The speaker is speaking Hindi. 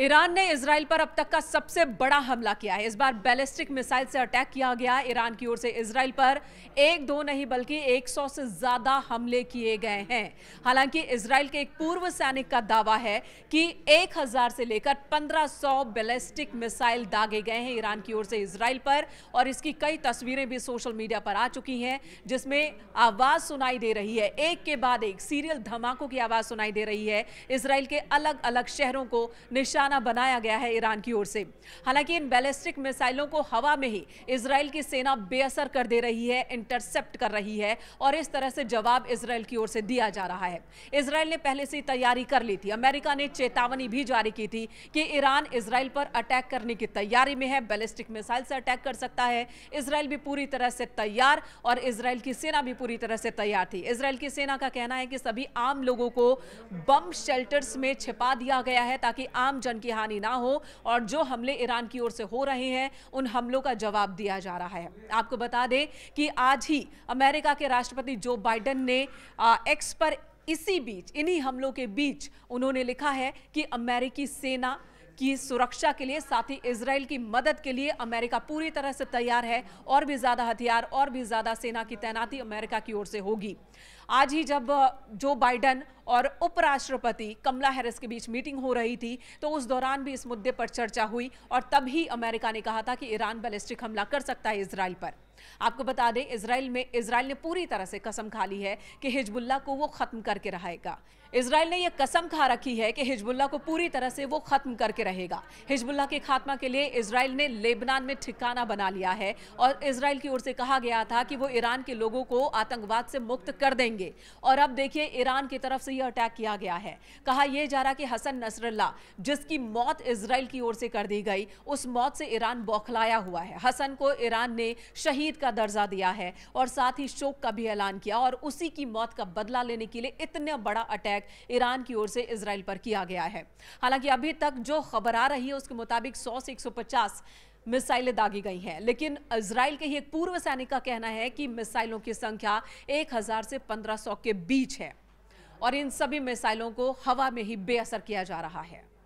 ईरान ने इसराइल पर अब तक का सबसे बड़ा हमला किया है इस बार बैलिस्टिक मिसाइल से अटैक किया गया ईरान की ओर से इसराइल पर एक दो नहीं बल्कि 100 से ज्यादा हमले किए गए हैं हालांकि इसराइल के एक पूर्व सैनिक का दावा है कि 1000 से लेकर 1500 बैलिस्टिक मिसाइल दागे गए हैं ईरान की ओर से इसराइल पर और इसकी कई तस्वीरें भी सोशल मीडिया पर आ चुकी हैं जिसमें आवाज सुनाई दे रही है एक के बाद एक सीरियल धमाकों की आवाज सुनाई दे रही है इसराइल के अलग अलग शहरों को निशान निशाना बनाया गया है ईरान की ओर से हालांकि इन बैलिस्टिक मिसाइलों को हवा में ही इसराइल की सेना बेअसर कर दे रही है इंटरसेप्ट कर रही है और इस तरह से जवाब इसराइल की ओर से दिया जा रहा है इसराइल ने पहले से तैयारी कर ली थी अमेरिका ने चेतावनी भी जारी की थी कि ईरान इसराइल पर अटैक करने की तैयारी में है बैलिस्टिक मिसाइल से अटैक कर सकता है इसराइल भी पूरी तरह से तैयार और इसराइल की सेना भी पूरी तरह से तैयार थी इसराइल की सेना का कहना है कि सभी आम लोगों को बम शेल्टर्स में छिपा दिया गया है ताकि आम जन जान की हानि ना हो और जो हमले ईरान की ओर से हो रहे हैं उन हमलों का जवाब दिया जा रहा है आपको बता दें कि आज ही अमेरिका के राष्ट्रपति जो बाइडन ने एक्स पर इसी बीच इन्हीं हमलों के बीच उन्होंने लिखा है कि अमेरिकी सेना की सुरक्षा के लिए साथ ही इसराइल की मदद के लिए अमेरिका पूरी तरह से तैयार है और भी ज़्यादा हथियार और भी ज़्यादा सेना की तैनाती अमेरिका की ओर से होगी आज ही जब जो बाइडन और उपराष्ट्रपति कमला हैरिस के बीच मीटिंग हो रही थी तो उस दौरान भी इस मुद्दे पर चर्चा हुई और तभी अमेरिका ने कहा था कि ईरान बैलिस्टिक हमला कर सकता है इसराइल पर आपको बता दें इसराइल में इसराइल ने पूरी तरह से कसम खा ली है कि हिजबुल्ला को वो खत्म करके रहेगा इसराइल ने यह कसम खा रखी है कि हिजबुल्ला को पूरी तरह से वो खत्म करके रहेगा हिजबुल्ला के खात्मा के लिए इसराइल ने लेबनान में ठिकाना बना लिया है और इसराइल की ओर से कहा गया था कि वो ईरान के लोगों को आतंकवाद से मुक्त कर देंगे करेंगे और अब देखिए ईरान की तरफ से यह अटैक किया गया है कहा यह जा रहा कि हसन नसरल्ला जिसकी मौत इसराइल की ओर से कर दी गई उस मौत से ईरान बौखलाया हुआ है हसन को ईरान ने शहीद का दर्जा दिया है और साथ ही शोक का भी ऐलान किया और उसी की मौत का बदला लेने के लिए इतना बड़ा अटैक ईरान की ओर से इसराइल पर किया गया है हालांकि अभी तक जो खबर आ रही है उसके मुताबिक सौ से एक मिसाइलें दागी गई हैं लेकिन इसराइल के ही एक पूर्व सैनिक का कहना है कि मिसाइलों की संख्या 1000 से 1500 के बीच है और इन सभी मिसाइलों को हवा में ही बेअसर किया जा रहा है